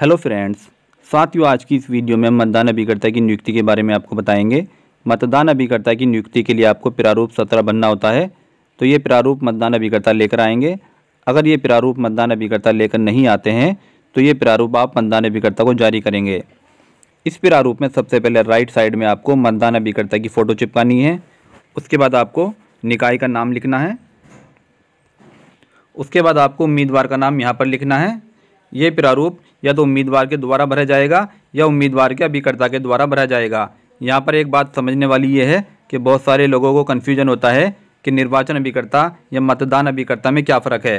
hello friends साथियों आज की इस वीडियो में हम मतदान अभिकर्ता की नियुक्ति के बारे में आपको बताएंगे मतदान अभिकर्ता की नियुक्ति के लिए आपको प्रारूप सत्रह बनना होता है तो ये प्रारूप मतदान अभिकर्ता लेकर आएंगे अगर ये प्रारूप मतदान अभिकर्ता लेकर नहीं आते हैं तो ये प्रारूप आप मतदान अभिकर्ता को जारी करेंगे इस प्रारूप में सबसे पहले राइट साइड में आपको मतदान अभिकर्ता की फ़ोटो चिपकानी है उसके बाद आपको निकाय का नाम लिखना है उसके बाद आपको उम्मीदवार का नाम यहाँ पर लिखना है ये प्रारूप या तो उम्मीदवार के द्वारा भरा जाएगा या उम्मीदवार के अभिकर्ता के द्वारा भरा जाएगा यहाँ पर एक बात समझने वाली ये है कि बहुत सारे लोगों को कन्फ्यूजन होता है कि निर्वाचन अभिकर्ता या मतदान अभिकर्ता में क्या फ़र्क है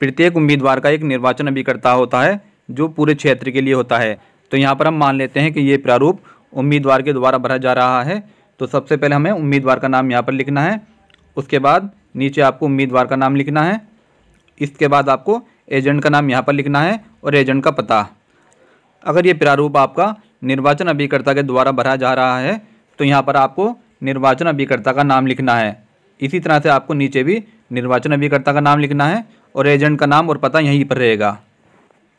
प्रत्येक उम्मीदवार का एक निर्वाचन अभिकर्ता होता है जो पूरे क्षेत्र के लिए होता है तो यहाँ पर हम मान लेते हैं कि ये प्रारूप उम्मीदवार के द्वारा भरा जा रहा है तो सबसे पहले हमें उम्मीदवार का नाम यहाँ पर लिखना है उसके बाद नीचे आपको उम्मीदवार का नाम लिखना है इसके बाद आपको एजेंट का नाम यहाँ पर लिखना है और एजेंट का पता अगर ये प्रारूप आपका निर्वाचन अभिकर्ता के द्वारा भरा जा रहा है तो यहाँ पर आपको निर्वाचन अभिकर्ता का नाम लिखना है इसी तरह से आपको नीचे भी निर्वाचन अभिकर्ता का नाम लिखना है और एजेंट का नाम और पता यहीं पर रहेगा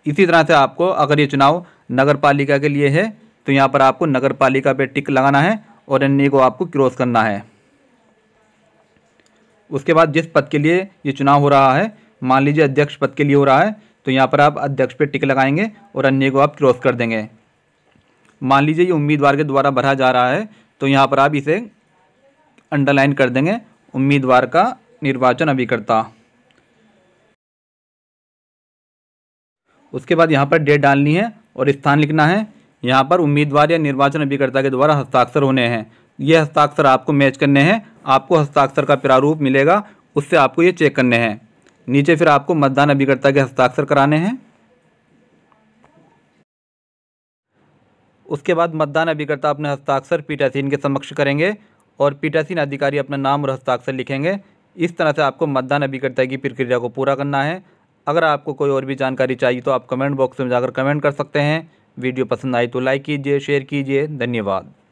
इसी तरह से आपको अगर ये चुनाव नगर पालिका के लिए है तो यहाँ पर आपको नगर पालिका पर टिक लगाना है और एन को आपको क्रॉस करना है उसके बाद जिस पद के लिए ये चुनाव हो रहा है मान लीजिए अध्यक्ष पद के लिए हो रहा है तो यहाँ पर आप अध्यक्ष पे टिक लगाएंगे और अन्य को आप क्रॉस कर देंगे मान लीजिए ये उम्मीदवार के द्वारा भरा जा रहा है तो यहाँ पर आप इसे अंडरलाइन कर देंगे उम्मीदवार का निर्वाचन अभिकर्ता उसके बाद यहाँ पर डेट डालनी है और स्थान लिखना है यहाँ पर उम्मीदवार या निर्वाचन अभिकर्ता के द्वारा हस्ताक्षर होने हैं ये हस्ताक्षर आपको मैच करने हैं आपको हस्ताक्षर का प्रारूप मिलेगा उससे आपको ये चेक करने हैं नीचे फिर आपको मतदान अभिकर्ता के हस्ताक्षर कराने हैं उसके बाद मतदान अभिकर्ता अपने हस्ताक्षर पीटासीन के समक्ष करेंगे और पीटासीन अधिकारी अपना नाम और हस्ताक्षर लिखेंगे इस तरह से आपको मतदान अभिकर्ता की प्रक्रिया को पूरा करना है अगर आपको कोई और भी जानकारी चाहिए तो आप कमेंट बॉक्स में जाकर कमेंट कर सकते हैं वीडियो पसंद आई तो लाइक कीजिए शेयर कीजिए धन्यवाद